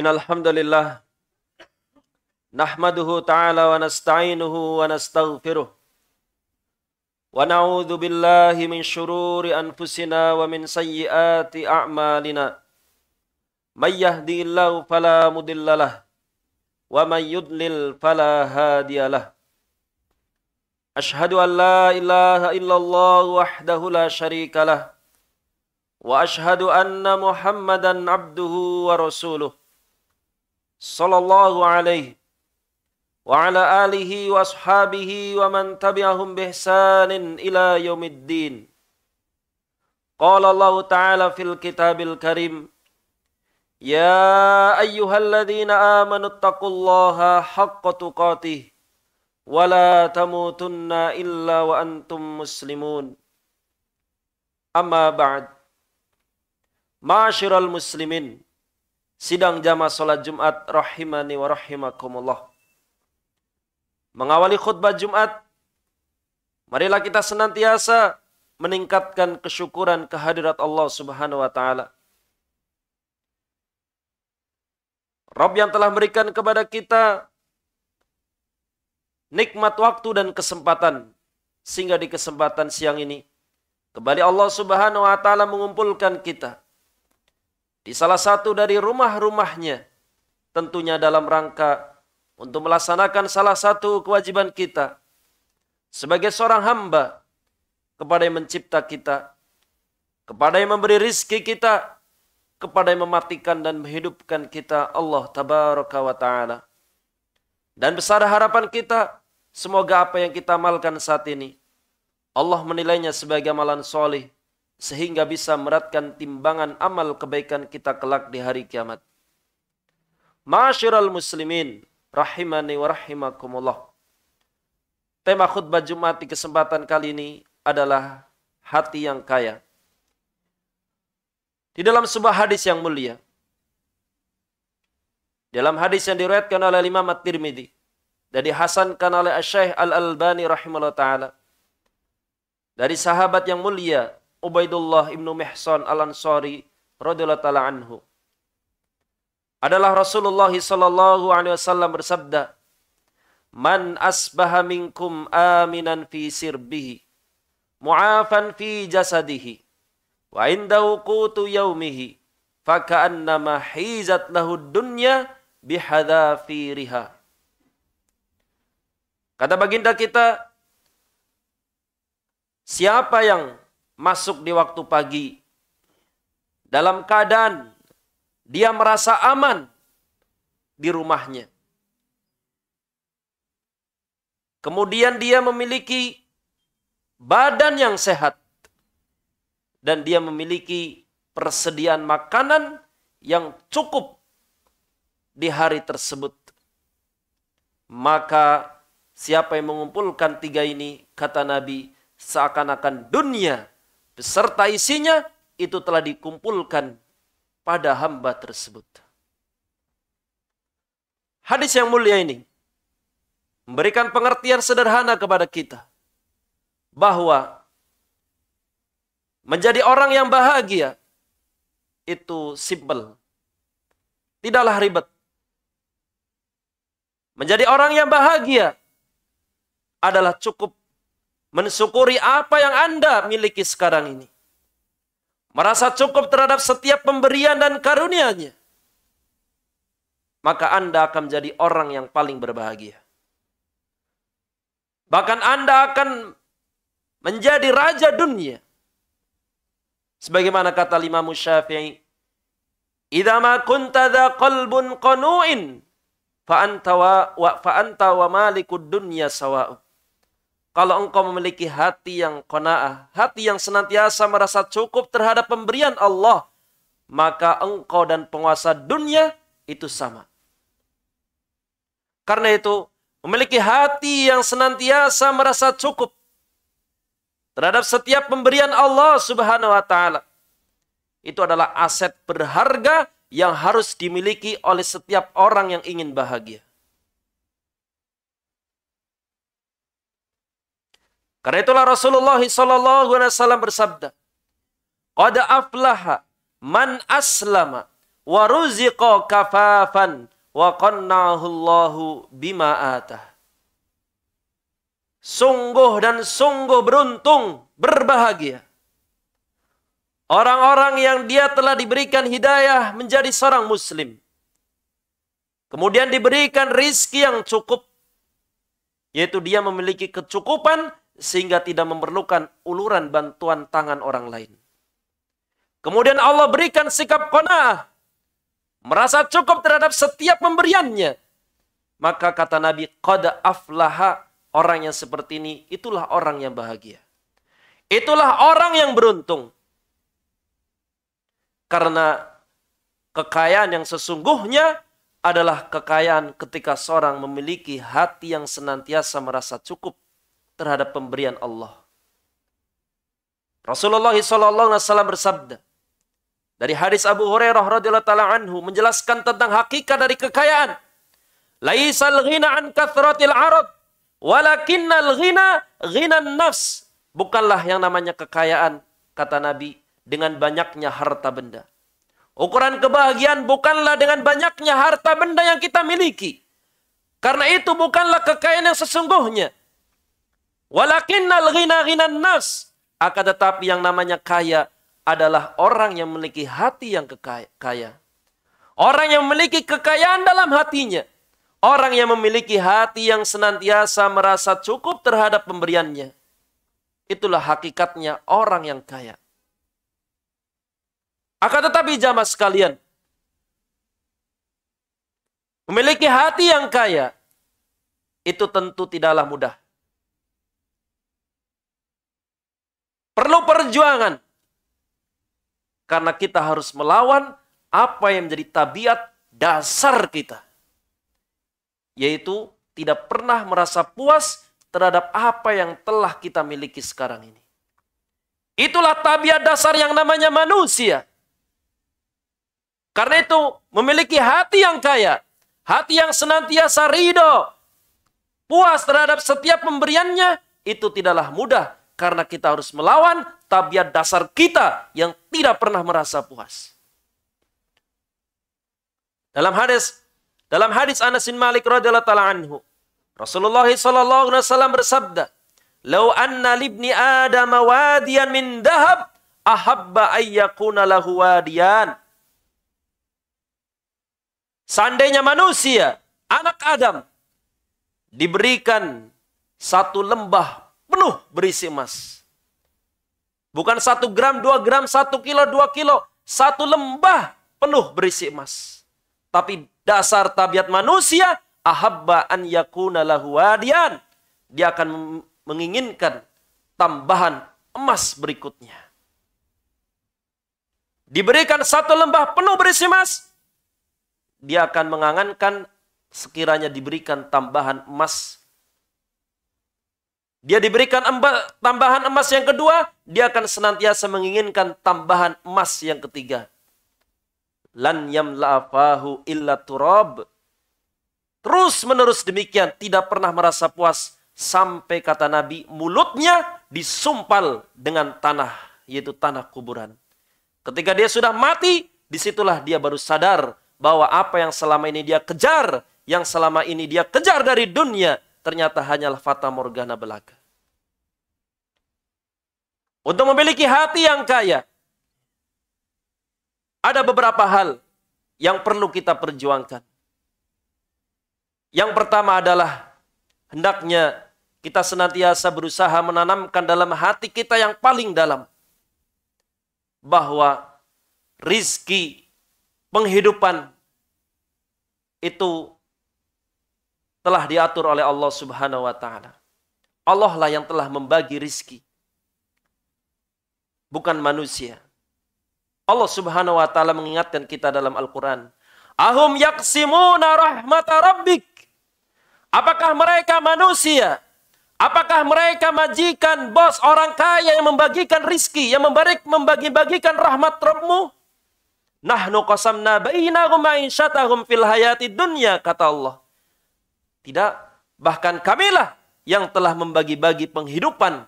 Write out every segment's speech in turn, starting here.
إن الحمد لله نحمده تعالى ونستعينه ونستغفره ونعوذ بالله من شرور أنفسنا ومن سيئات أعمالنا من يهدي الله فلا مضل له ومن يضلل فلا هادي له أشهد أن لا إله إلا الله وحده لا شريك له وأشهد أن محمدا عبده ورسوله sallallahu alaihi wa ala alihi wa ashabihi wa man tabi'ahum bihsanin ila yaumiddin. Qala Allah Ta'ala fil kitabil karim Ya أيها الذين آمنوا اتقوا الله حق تقاته ولا تموتن إلا وأنتم مسلمون أما sidang jamaah salat Jumat rahimani wa rahimakumullah. Mengawali khutbah Jumat, marilah kita senantiasa meningkatkan kesyukuran kehadirat Allah Subhanahu wa taala. Rob yang telah berikan kepada kita nikmat waktu dan kesempatan sehingga di kesempatan siang ini kembali Allah Subhanahu wa taala mengumpulkan kita di salah satu dari rumah-rumahnya. Tentunya dalam rangka untuk melaksanakan salah satu kewajiban kita. Sebagai seorang hamba kepada yang mencipta kita. Kepada yang memberi rizki kita. Kepada yang mematikan dan menghidupkan kita Allah Tabaraka wa Ta'ala. Dan besar harapan kita semoga apa yang kita amalkan saat ini. Allah menilainya sebagai amalan solih sehingga bisa meratkan timbangan amal kebaikan kita kelak di hari kiamat. Ma'asyiral muslimin, rahimani wa rahimakumullah. Tema khutbah Jumat di kesempatan kali ini adalah hati yang kaya. Di dalam sebuah hadis yang mulia, dalam hadis yang diriwayatkan oleh Imam At-Tirmidzi dan dihasankan oleh Syekh Al-Albani rahimahullah taala dari sahabat yang mulia Ubaidullah ibnu Mihsan al-Ansari radhiyallahu taala anhu adalah Rasulullah sallallahu alaihi wasallam bersabda Man asbaha minkum aminan fi sirbihi mu'afan fi jasadihi wa indahu qutu yaumihi faka'annama hizat lahu dunya riha." Kata baginda kita Siapa yang masuk di waktu pagi. Dalam keadaan dia merasa aman di rumahnya. Kemudian dia memiliki badan yang sehat. Dan dia memiliki persediaan makanan yang cukup di hari tersebut. Maka siapa yang mengumpulkan tiga ini, kata Nabi, seakan-akan dunia beserta isinya itu telah dikumpulkan pada hamba tersebut. Hadis yang mulia ini memberikan pengertian sederhana kepada kita bahwa menjadi orang yang bahagia itu simple. Tidaklah ribet. Menjadi orang yang bahagia adalah cukup Mensyukuri apa yang Anda miliki sekarang ini. Merasa cukup terhadap setiap pemberian dan karunia-Nya. Maka Anda akan menjadi orang yang paling berbahagia. Bahkan Anda akan menjadi raja dunia. Sebagaimana kata Imam Syafi'i, "Idza ma kunta dha qalbun qanu'in fa anta wa, wa fa anta wa malikud dunya sawa'u." Kalau engkau memiliki hati yang kona'ah, hati yang senantiasa merasa cukup terhadap pemberian Allah, maka engkau dan penguasa dunia itu sama. Karena itu, memiliki hati yang senantiasa merasa cukup terhadap setiap pemberian Allah Subhanahu wa taala. Itu adalah aset berharga yang harus dimiliki oleh setiap orang yang ingin bahagia. Karena itulah Rasulullah SAW bersabda, "Qad aflaha man aslama wa ruziqa kafafan wa qannahu Allahu bima atah." Sungguh dan sungguh beruntung, berbahagia. Orang-orang yang dia telah diberikan hidayah menjadi seorang muslim. Kemudian diberikan rizki yang cukup. Yaitu dia memiliki kecukupan sehingga tidak memerlukan uluran bantuan tangan orang lain. Kemudian Allah berikan sikap kona, merasa cukup terhadap setiap pemberiannya. Maka kata Nabi, Qada aflaha, orang yang seperti ini itulah orang yang bahagia. Itulah orang yang beruntung. Karena kekayaan yang sesungguhnya adalah kekayaan ketika seorang memiliki hati yang senantiasa merasa cukup terhadap pemberian Allah. Rasulullah SAW bersabda dari hadis Abu Hurairah radhiyallahu taala anhu menjelaskan tentang hakikat dari kekayaan. Laisal ghina an kathratil arad walakinnal ghina ghina nafs. Bukanlah yang namanya kekayaan kata Nabi dengan banyaknya harta benda. Ukuran kebahagiaan bukanlah dengan banyaknya harta benda yang kita miliki. Karena itu bukanlah kekayaan yang sesungguhnya. Walakinnal ghina ghinan nas. Akan tetapi yang namanya kaya adalah orang yang memiliki hati yang kaya. Orang yang memiliki kekayaan dalam hatinya. Orang yang memiliki hati yang senantiasa merasa cukup terhadap pemberiannya. Itulah hakikatnya orang yang kaya. Akan tetapi jamaah sekalian, memiliki hati yang kaya, itu tentu tidaklah mudah. Perlu perjuangan. Karena kita harus melawan apa yang menjadi tabiat dasar kita. Yaitu tidak pernah merasa puas terhadap apa yang telah kita miliki sekarang ini. Itulah tabiat dasar yang namanya manusia. Karena itu memiliki hati yang kaya, hati yang senantiasa ridho, puas terhadap setiap pemberiannya, itu tidaklah mudah karena kita harus melawan tabiat dasar kita yang tidak pernah merasa puas. Dalam hadis dalam hadis Anas bin Malik radhiyallahu taala anhu, Rasulullah sallallahu alaihi wasallam bersabda, "Lau anna libni Adam wadiyan min dahab, ahabba ayyakuna lahu wadiyan." Seandainya manusia, anak Adam, diberikan satu lembah penuh berisi emas. Bukan satu gram, dua gram, satu kilo, dua kilo. Satu lembah penuh berisi emas. Tapi dasar tabiat manusia, ahabba an yakuna lahu wadian. Dia akan menginginkan tambahan emas berikutnya. Diberikan satu lembah penuh berisi emas, dia akan mengangankan sekiranya diberikan tambahan emas dia diberikan emba, tambahan emas yang kedua, dia akan senantiasa menginginkan tambahan emas yang ketiga. Lan yamla'afahu illa turab. Terus menerus demikian, tidak pernah merasa puas. Sampai kata Nabi, mulutnya disumpal dengan tanah, yaitu tanah kuburan. Ketika dia sudah mati, disitulah dia baru sadar bahwa apa yang selama ini dia kejar, yang selama ini dia kejar dari dunia, ternyata hanyalah fata morgana belaka. Untuk memiliki hati yang kaya, ada beberapa hal yang perlu kita perjuangkan. Yang pertama adalah hendaknya kita senantiasa berusaha menanamkan dalam hati kita yang paling dalam bahwa rizki penghidupan itu telah diatur oleh Allah Subhanahu wa taala. Allah lah yang telah membagi rizki. Bukan manusia. Allah Subhanahu wa taala mengingatkan kita dalam Al-Qur'an. Ahum Yaksimu rahmata rabbik. Apakah mereka manusia? Apakah mereka majikan, bos, orang kaya yang membagikan rizki, yang membarik, membagi-bagikan rahmat Rabbimu? Nahnu qasamna bainahum ma'isyatahum fil hayati dunya, kata Allah tidak. Bahkan kamilah yang telah membagi-bagi penghidupan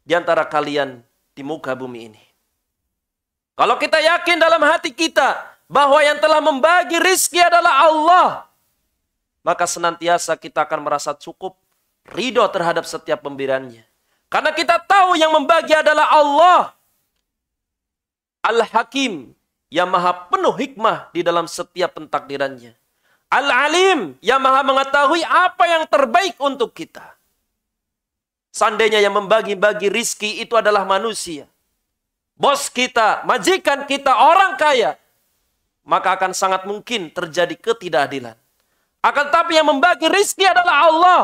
di antara kalian di muka bumi ini. Kalau kita yakin dalam hati kita bahwa yang telah membagi rizki adalah Allah, maka senantiasa kita akan merasa cukup ridho terhadap setiap pemberiannya. Karena kita tahu yang membagi adalah Allah. Al-Hakim yang maha penuh hikmah di dalam setiap pentakdirannya. Al-Alim yang maha mengetahui apa yang terbaik untuk kita. Seandainya yang membagi-bagi rizki itu adalah manusia. Bos kita, majikan kita, orang kaya. Maka akan sangat mungkin terjadi ketidakadilan. Akan tapi yang membagi rizki adalah Allah.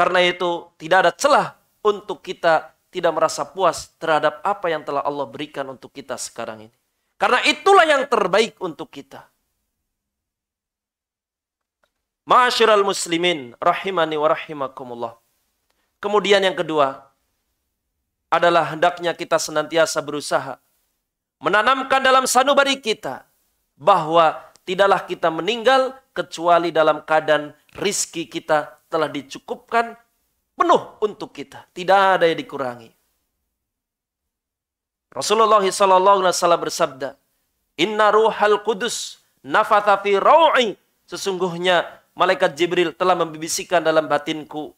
Karena itu tidak ada celah untuk kita tidak merasa puas terhadap apa yang telah Allah berikan untuk kita sekarang ini. Karena itulah yang terbaik untuk kita. Ma'asyiral muslimin rahimani wa rahimakumullah. Kemudian yang kedua adalah hendaknya kita senantiasa berusaha menanamkan dalam sanubari kita bahwa tidaklah kita meninggal kecuali dalam keadaan rizki kita telah dicukupkan penuh untuk kita. Tidak ada yang dikurangi. Rasulullah SAW bersabda, Inna ruhal kudus nafatha fi raw'i. Sesungguhnya malaikat Jibril telah membisikkan dalam batinku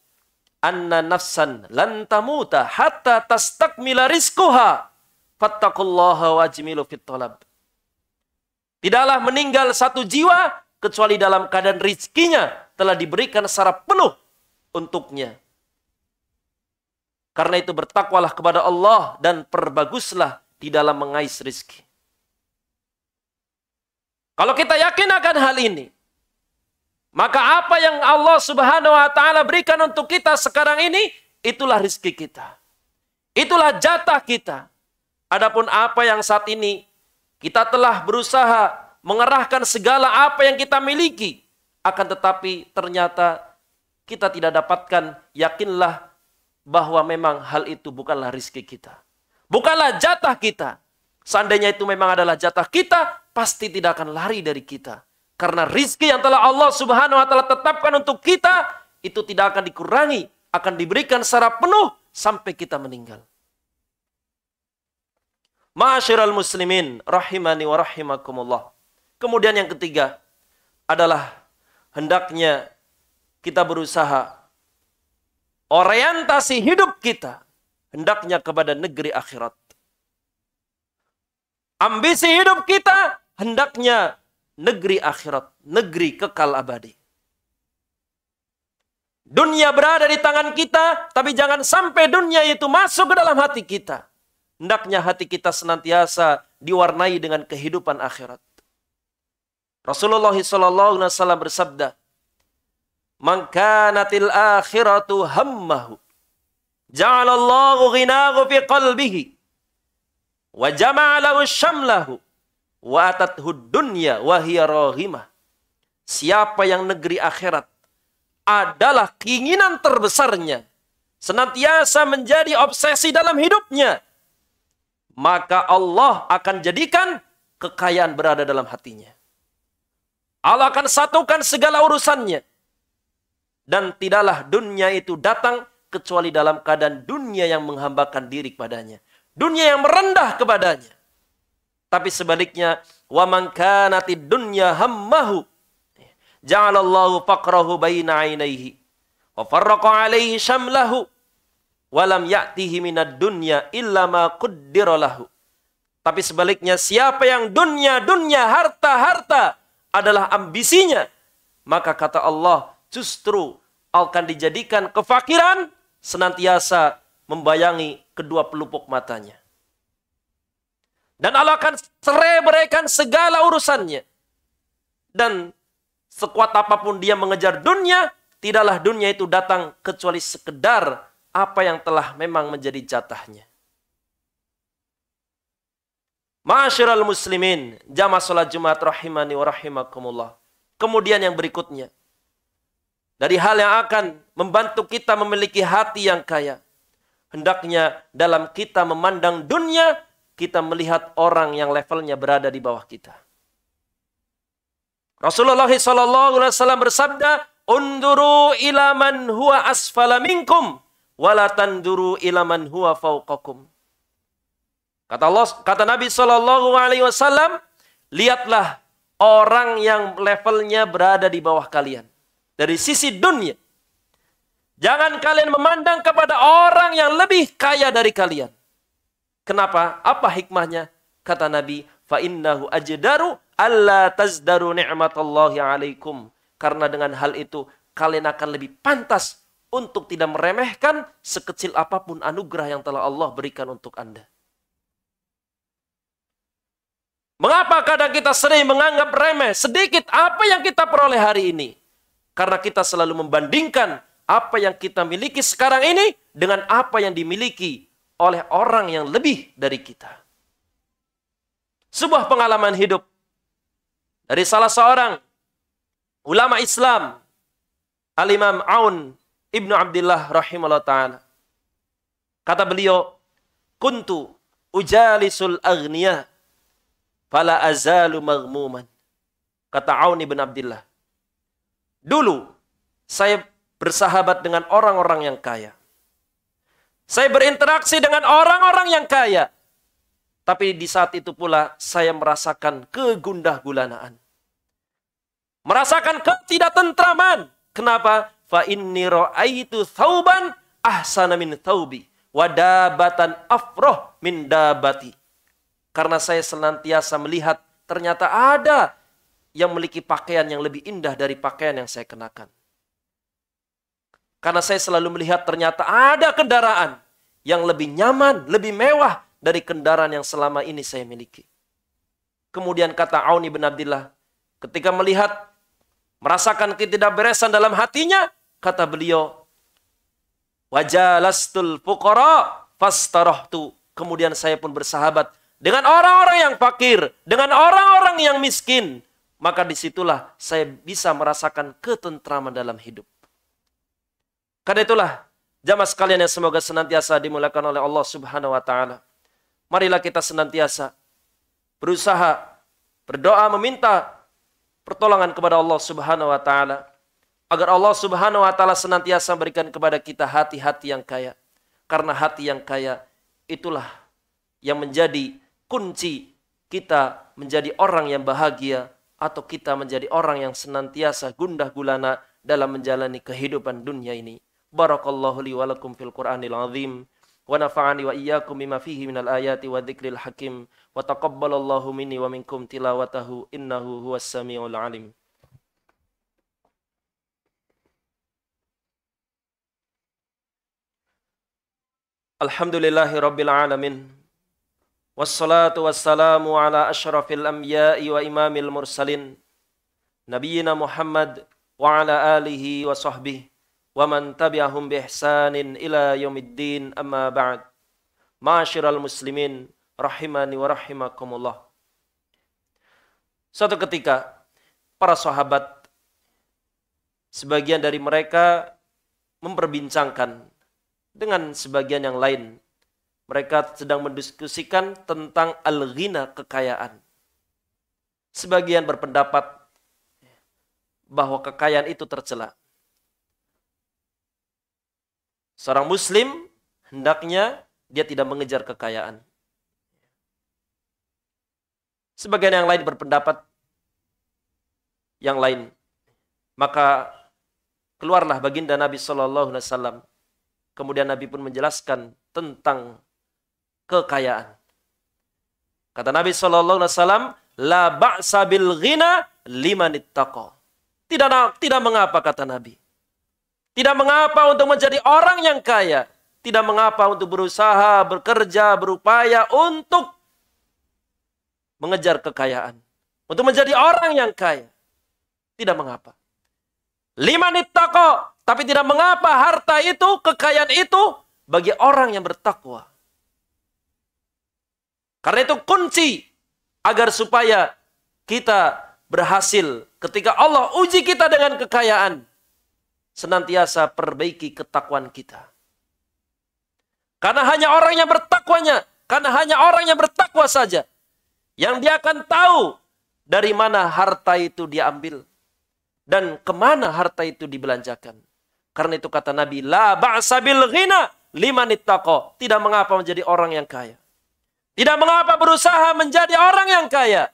anna nafsan lan tamuta hatta tastakmila rizquha fattaqullaha wajmilu fit tidaklah meninggal satu jiwa kecuali dalam keadaan rizkinya telah diberikan secara penuh untuknya karena itu bertakwalah kepada Allah dan perbaguslah di dalam mengais rizki kalau kita yakin akan hal ini maka apa yang Allah Subhanahu wa taala berikan untuk kita sekarang ini itulah rizki kita. Itulah jatah kita. Adapun apa yang saat ini kita telah berusaha mengerahkan segala apa yang kita miliki akan tetapi ternyata kita tidak dapatkan yakinlah bahwa memang hal itu bukanlah rizki kita. Bukanlah jatah kita. Seandainya itu memang adalah jatah kita, pasti tidak akan lari dari kita karena rizki yang telah Allah subhanahu wa ta'ala tetapkan untuk kita, itu tidak akan dikurangi, akan diberikan secara penuh sampai kita meninggal. Ma'asyiral muslimin, rahimani wa rahimakumullah. Kemudian yang ketiga adalah hendaknya kita berusaha orientasi hidup kita hendaknya kepada negeri akhirat. Ambisi hidup kita hendaknya negeri akhirat, negeri kekal abadi. Dunia berada di tangan kita, tapi jangan sampai dunia itu masuk ke dalam hati kita. Hendaknya hati kita senantiasa diwarnai dengan kehidupan akhirat. Rasulullah SAW bersabda, Mankanatil akhiratu hammahu, ja'alallahu ghinahu fi qalbihi, wa jama'alahu syamlahu, Watat hudunya Siapa yang negeri akhirat adalah keinginan terbesarnya. Senantiasa menjadi obsesi dalam hidupnya. Maka Allah akan jadikan kekayaan berada dalam hatinya. Allah akan satukan segala urusannya. Dan tidaklah dunia itu datang kecuali dalam keadaan dunia yang menghambakan diri kepadanya. Dunia yang merendah kepadanya. Tapi sebaliknya, wa man kanati dunya hammahu ja'alallahu faqrahu baina 'ainaihi wa farraqa 'alaihi shamlahu, wa lam ya'tihi minad dunya illa ma quddira lahu. Tapi sebaliknya siapa yang dunia dunia harta harta adalah ambisinya, maka kata Allah justru akan dijadikan kefakiran senantiasa membayangi kedua pelupuk matanya. Dan Allah akan seraikan segala urusannya. Dan sekuat apapun dia mengejar dunia, tidaklah dunia itu datang kecuali sekedar apa yang telah memang menjadi jatahnya. Ma'asyiral muslimin, jamaah salat Jumat rahimani wa rahimakumullah. Kemudian yang berikutnya, dari hal yang akan membantu kita memiliki hati yang kaya, hendaknya dalam kita memandang dunia kita melihat orang yang levelnya berada di bawah kita. Rasulullah alaihi wasallam bersabda, Unduru ilaman huwa asfala minkum, walatanduru ilaman huwa fauqakum. Kata Allah, kata Nabi sallallahu Alaihi Wasallam, lihatlah orang yang levelnya berada di bawah kalian dari sisi dunia. Jangan kalian memandang kepada orang yang lebih kaya dari kalian. Kenapa? Apa hikmahnya? Kata Nabi, fa innahu ajdaru alla tazdaru ni'matallahi alaikum. Karena dengan hal itu kalian akan lebih pantas untuk tidak meremehkan sekecil apapun anugerah yang telah Allah berikan untuk Anda. Mengapa kadang kita sering menganggap remeh sedikit apa yang kita peroleh hari ini? Karena kita selalu membandingkan apa yang kita miliki sekarang ini dengan apa yang dimiliki oleh orang yang lebih dari kita. Sebuah pengalaman hidup dari salah seorang ulama Islam, Al-Imam Aun Ibnu Abdillah rahimahullah ta'ala. Kata beliau, Kuntu ujalisul agniya fala azalu maghmuman. Kata Aun Ibn Abdillah, Dulu, saya bersahabat dengan orang-orang yang kaya. Saya berinteraksi dengan orang-orang yang kaya. Tapi di saat itu pula saya merasakan kegundah gulanaan. Merasakan ketidaktentraman. Kenapa? Fa inni ra'aitu thauban ahsana min thaubi. Wadabatan afroh min dabati. Karena saya senantiasa melihat ternyata ada yang memiliki pakaian yang lebih indah dari pakaian yang saya kenakan. Karena saya selalu melihat ternyata ada kendaraan yang lebih nyaman, lebih mewah dari kendaraan yang selama ini saya miliki. Kemudian kata Auni bin Abdillah, ketika melihat, merasakan ketidakberesan dalam hatinya, kata beliau, Wajalastul fukara fastarohtu. Kemudian saya pun bersahabat dengan orang-orang yang fakir, dengan orang-orang yang miskin. Maka disitulah saya bisa merasakan ketentraman dalam hidup. Karena itulah Jamaah sekalian yang semoga senantiasa dimulakan oleh Allah Subhanahu wa taala. Marilah kita senantiasa berusaha berdoa meminta pertolongan kepada Allah Subhanahu wa taala agar Allah Subhanahu wa taala senantiasa berikan kepada kita hati-hati yang kaya. Karena hati yang kaya itulah yang menjadi kunci kita menjadi orang yang bahagia atau kita menjadi orang yang senantiasa gundah gulana dalam menjalani kehidupan dunia ini. Barakallahu li walakum fil Qur'anil azim. Wa nafa'ani wa iyyakum bima fihi minal ayati wa dhikril hakim. Wa taqabbalallahu minni wa minkum tilawatahu innahu huwas sami'ul alim. Alhamdulillahi Rabbil Alamin Wassalatu wassalamu ala ashrafil anbiya'i wa imamil mursalin Nabiyyina Muhammad wa ala alihi wa sahbihi wa man tabi'ahum bihsanin ila yaumiddin amma ba'd. Ma'asyiral muslimin rahimani wa rahimakumullah. Suatu ketika para sahabat sebagian dari mereka memperbincangkan dengan sebagian yang lain. Mereka sedang mendiskusikan tentang al-ghina kekayaan. Sebagian berpendapat bahwa kekayaan itu tercela Seorang muslim hendaknya dia tidak mengejar kekayaan. Sebagian yang lain berpendapat yang lain. Maka keluarlah baginda Nabi Shallallahu Alaihi Wasallam. Kemudian Nabi pun menjelaskan tentang kekayaan. Kata Nabi Shallallahu Alaihi Wasallam, la ba'sa bil ghina liman ittaqa. Tidak tidak mengapa kata Nabi. Tidak mengapa untuk menjadi orang yang kaya. Tidak mengapa untuk berusaha, bekerja, berupaya untuk mengejar kekayaan. Untuk menjadi orang yang kaya. Tidak mengapa. Lima nitako. tapi tidak mengapa harta itu, kekayaan itu bagi orang yang bertakwa. Karena itu kunci agar supaya kita berhasil ketika Allah uji kita dengan kekayaan senantiasa perbaiki ketakuan kita. Karena hanya orang yang bertakwanya, karena hanya orang yang bertakwa saja yang dia akan tahu dari mana harta itu diambil dan kemana harta itu dibelanjakan. Karena itu kata Nabi, la ba'sa bil ghina liman ittaqa. Tidak mengapa menjadi orang yang kaya. Tidak mengapa berusaha menjadi orang yang kaya.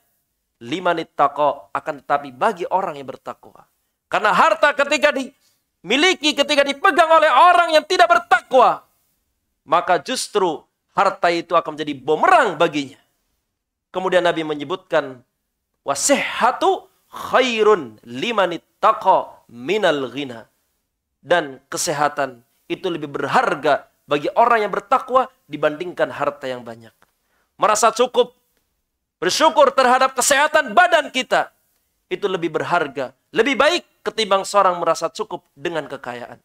Liman ittaqa akan tetapi bagi orang yang bertakwa. Karena harta ketika di, miliki ketika dipegang oleh orang yang tidak bertakwa, maka justru harta itu akan menjadi bumerang baginya. Kemudian Nabi menyebutkan wasihatu khairun liman ittaqa minal ghina. Dan kesehatan itu lebih berharga bagi orang yang bertakwa dibandingkan harta yang banyak. Merasa cukup, bersyukur terhadap kesehatan badan kita, itu lebih berharga, lebih baik ketimbang seorang merasa cukup dengan kekayaan.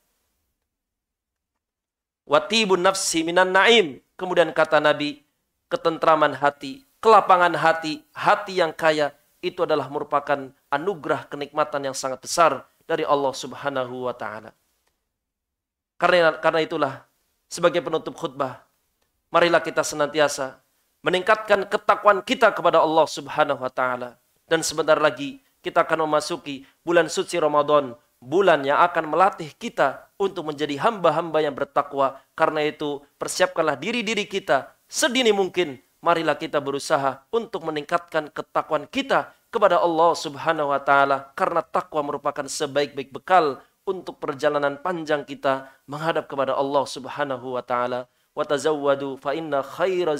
Watibun nafsi minan naim. Kemudian kata Nabi, ketentraman hati, kelapangan hati, hati yang kaya, itu adalah merupakan anugerah kenikmatan yang sangat besar dari Allah Subhanahu wa taala. Karena karena itulah sebagai penutup khutbah, marilah kita senantiasa meningkatkan ketakwaan kita kepada Allah Subhanahu wa taala dan sebentar lagi kita akan memasuki bulan suci Ramadan, bulan yang akan melatih kita untuk menjadi hamba-hamba yang bertakwa. Karena itu, persiapkanlah diri-diri kita sedini mungkin. Marilah kita berusaha untuk meningkatkan ketakwaan kita kepada Allah Subhanahu wa taala karena takwa merupakan sebaik-baik bekal untuk perjalanan panjang kita menghadap kepada Allah Subhanahu wa taala. Wa tazawwadu fa inna khaira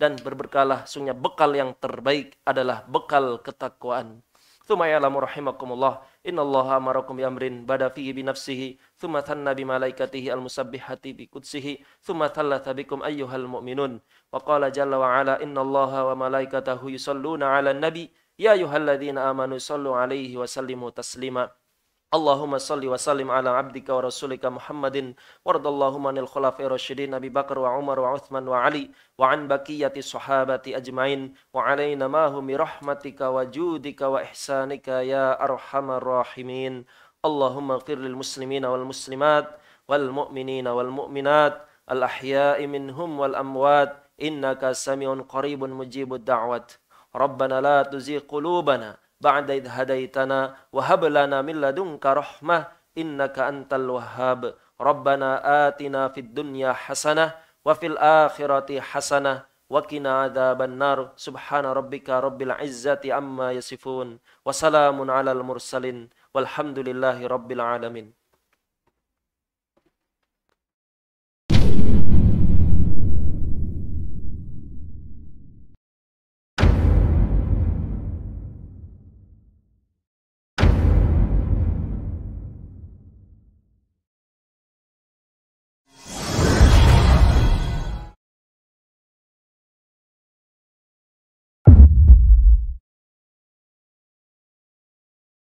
dan berberkalah sungguhnya bekal yang terbaik adalah bekal ketakwaan. Thumma ya'lamu rahimakumullah innallaha amarakum bi amrin bada fihi bi nafsihi thumma thanna bi malaikatihi al musabbihati bi qudsihi thumma thallatha bikum ayyuhal mu'minun wa qala jalla wa ala innallaha wa malaikatahu yusalluna 'alan nabi ya ayyuhalladzina amanu sallu 'alaihi wa sallimu taslima اللهم صل وسلم على عبدك ورسولك محمد وارض اللهم عن الخلفاء الراشدين ابي بكر وعمر وعثمان وعلي وعن بقيه الصحابه اجمعين وعلينا ما هم برحمتك وجودك واحسانك يا ارحم الراحمين اللهم اغفر للمسلمين والمسلمات والمؤمنين والمؤمنات الاحياء منهم والاموات انك سميع قريب مجيب الدعوات ربنا لا تزيغ قلوبنا بعد إذ هديتنا وهب لنا من لدنك رحمة إنك أنت الوهاب ربنا آتنا في الدنيا حسنة وفي الآخرة حسنة وقنا عذاب النار سبحان ربك رب العزة عما يصفون وسلام على المرسلين والحمد لله رب العالمين